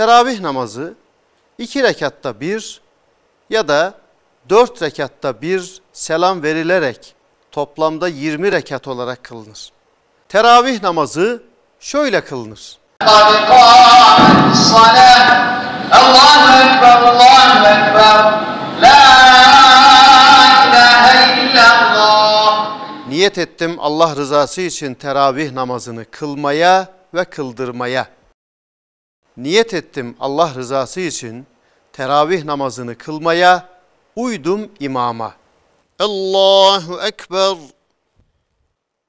teravih namazı iki rekatta bir ya da dört rekatta bir selam verilerek toplamda yirmi rekat olarak kılınır. Teravih namazı şöyle kılınır. Niyet ettim Allah rızası için teravih namazını kılmaya ve kıldırmaya niyet ettim Allah rızası için teravih namazını kılmaya, uydum imama. Allahu Ekber.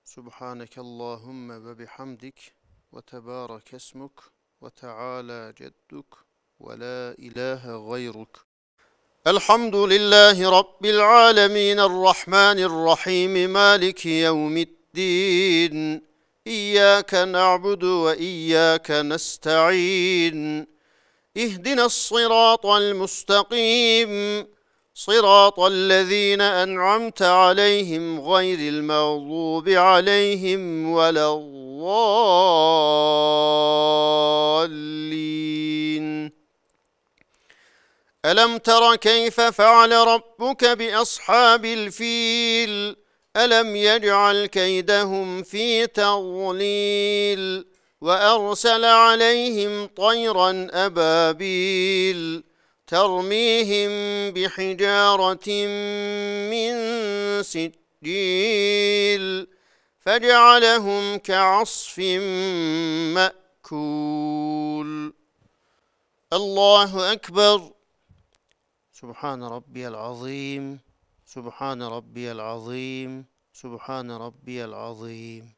Subhaneke Allahümme ve bihamdik ve tebârek esmuk ve teâlâ cedduk ve la ilahe gayruk. الحمد لله رب rahim الرحمن الرحيم مالك إياك نعبد وإياك نستعين اهدنا الصراط المستقيم صراط الذين أنعمت عليهم غير المغضوب عليهم ولا الضالين ألم تر كيف فعل ربك بأصحاب الفيل؟ ألم يجعل كيدهم في تضليل وأرسل عليهم طيرا أبابيل ترميهم بحجارة من سجيل فجعلهم كعصف مأكول الله أكبر سبحان ربي العظيم سبحان ربي العظيم سبحان ربي العظيم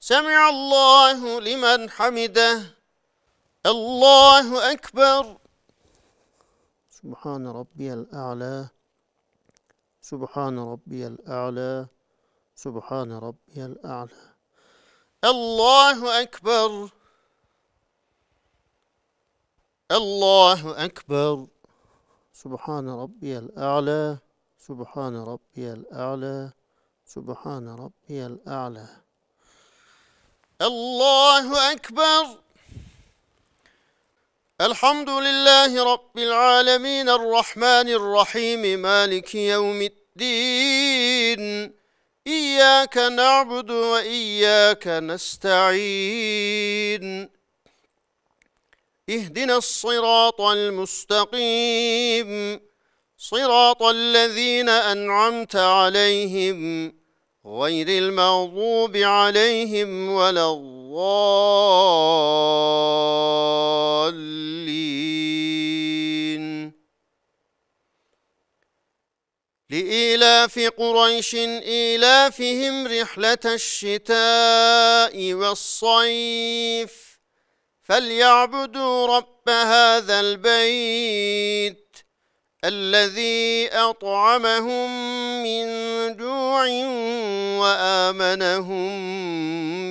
سمع الله لمن حمده الله أكبر سبحان ربي الأعلى سبحان ربي الأعلى سبحان ربي الأعلى الله أكبر الله أكبر سبحان ربي الأعلى سبحان ربي الأعلى سبحان ربي الأعلى الله أكبر الحمد لله رب العالمين الرحمن الرحيم مالك يوم الدين إياك نعبد وإياك نستعين اهدنا الصراط المستقيم صراط الذين أنعمت عليهم غير المغضوب عليهم ولا الضالين لإيلاف قريش إيلافهم رحلة الشتاء والصيف فليعبدوا رب هذا البيت الذي أطعمهم من جوع وآمنهم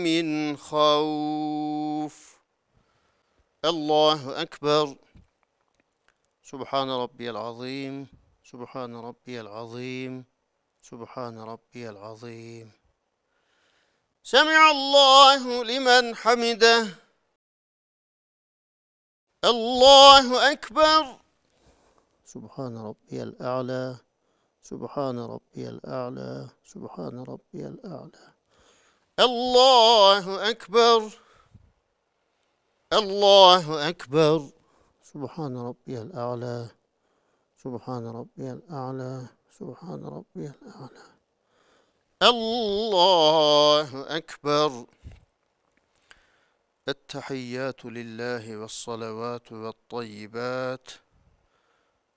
من خوف الله أكبر سبحان ربي العظيم سبحان ربي العظيم سبحان ربي العظيم سمع الله لمن حمده الله أكبر سبحان ربي الأعلى سبحان ربي الأعلى سبحان ربي الأعلى الله أكبر الله أكبر سبحان ربي الأعلى سبحان ربي الأعلى سبحان ربي الأعلى الله أكبر التحيات لله والصلوات والطيبات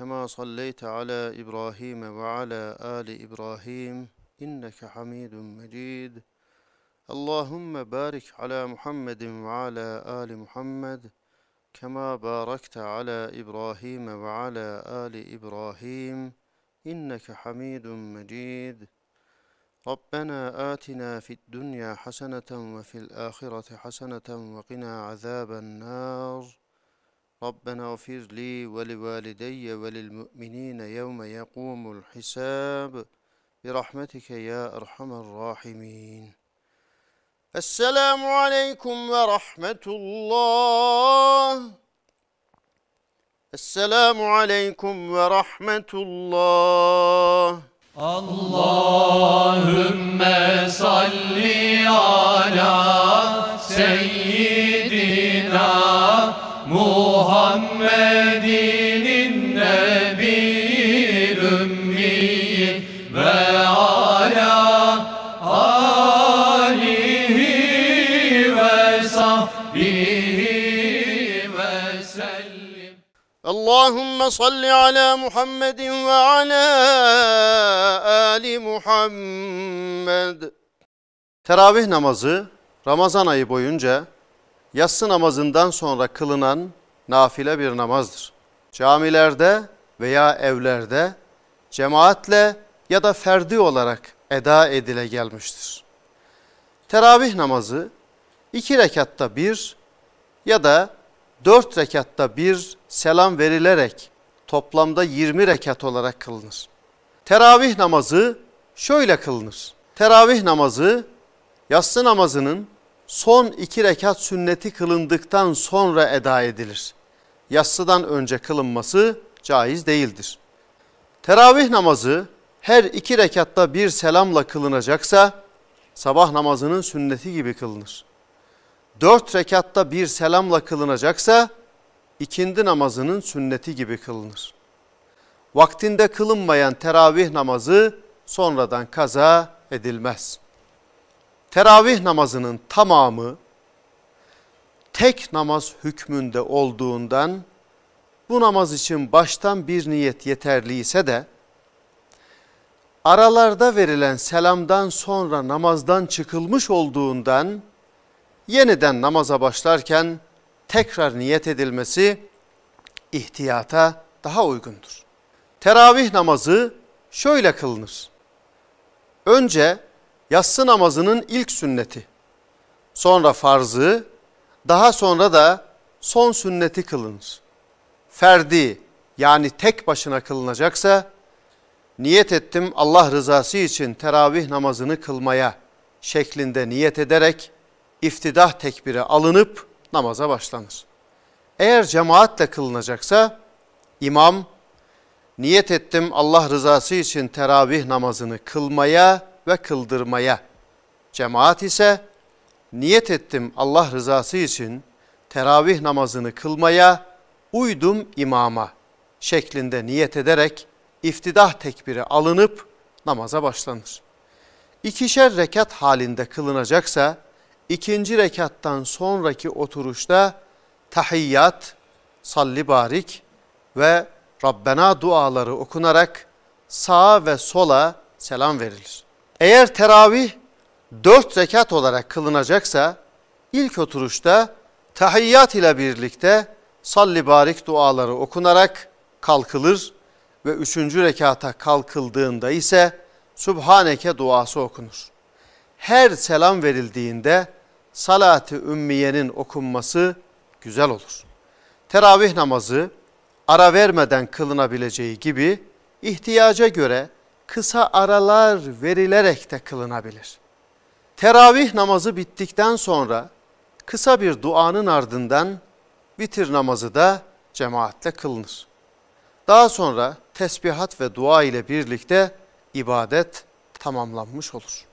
كما صليت على إبراهيم وعلى آل إبراهيم إنك حميد مجيد اللهم بارك على محمد وعلى آل محمد كما باركت على إبراهيم وعلى آل إبراهيم إنك حميد مجيد ربنا آتنا في الدنيا حسنة وفي الآخرة حسنة وقنا عذاب النار ربنا اغفر لي ولوالدي وللمؤمنين يوم يقوم الحساب برحمتك يا أرحم الراحمين السلام عليكم ورحمة الله السلام عليكم ورحمة الله الله اللهم ala على ve ala Ali Muhammed. Teravih namazı Ramazan ayı boyunca yatsı namazından sonra kılınan nafile bir namazdır. Camilerde veya evlerde cemaatle ya da ferdi olarak eda edile gelmiştir. Teravih namazı iki rekatta bir ya da dört rekatta bir selam verilerek toplamda 20 rekat olarak kılınır. Teravih namazı şöyle kılınır. Teravih namazı yatsı namazının son iki rekat sünneti kılındıktan sonra eda edilir. Yatsıdan önce kılınması caiz değildir. Teravih namazı her iki rekatta bir selamla kılınacaksa sabah namazının sünneti gibi kılınır dört rekatta bir selamla kılınacaksa ikindi namazının sünneti gibi kılınır. Vaktinde kılınmayan teravih namazı sonradan kaza edilmez. Teravih namazının tamamı tek namaz hükmünde olduğundan bu namaz için baştan bir niyet yeterli ise de aralarda verilen selamdan sonra namazdan çıkılmış olduğundan yeniden namaza başlarken tekrar niyet edilmesi ihtiyata daha uygundur. Teravih namazı şöyle kılınır. Önce yatsı namazının ilk sünneti, sonra farzı, daha sonra da son sünneti kılınır. Ferdi yani tek başına kılınacaksa, niyet ettim Allah rızası için teravih namazını kılmaya şeklinde niyet ederek iftidah tekbiri alınıp namaza başlanır. Eğer cemaatle kılınacaksa imam niyet ettim Allah rızası için teravih namazını kılmaya ve kıldırmaya. Cemaat ise niyet ettim Allah rızası için teravih namazını kılmaya, uydum imama şeklinde niyet ederek iftidah tekbiri alınıp namaza başlanır. İkişer rekat halinde kılınacaksa ikinci rekattan sonraki oturuşta tahiyyat, salli barik ve Rabbena duaları okunarak sağa ve sola selam verilir. Eğer teravih dört rekat olarak kılınacaksa ilk oturuşta tahiyyat ile birlikte salli barik duaları okunarak kalkılır ve üçüncü rekata kalkıldığında ise Subhaneke duası okunur. Her selam verildiğinde salat ümmiyenin okunması güzel olur. Teravih namazı ara vermeden kılınabileceği gibi ihtiyaca göre kısa aralar verilerek de kılınabilir. Teravih namazı bittikten sonra kısa bir duanın ardından vitir namazı da cemaatle kılınır. Daha sonra tesbihat ve dua ile birlikte ibadet tamamlanmış olur.